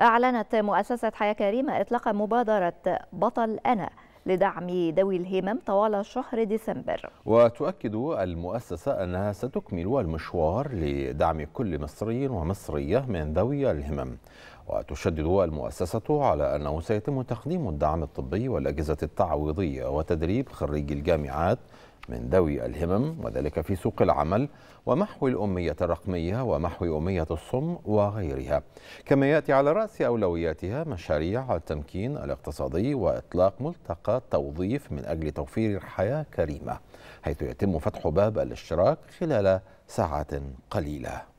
أعلنت مؤسسة حياة كريمة إطلاق مبادرة بطل أنا لدعم ذوي الهمم طوال شهر ديسمبر وتؤكد المؤسسة أنها ستكمل المشوار لدعم كل مصري ومصرية من ذوي الهمم وتشدد المؤسسة على أنه سيتم تقديم الدعم الطبي والأجهزة التعويضية وتدريب خريجي الجامعات من ذوي الهمم وذلك في سوق العمل ومحو الأمية الرقمية ومحو أمية الصم وغيرها كما يأتي على رأس أولوياتها مشاريع التمكين الاقتصادي وإطلاق ملتقى توظيف من أجل توفير حياة كريمة حيث يتم فتح باب الاشتراك خلال ساعات قليلة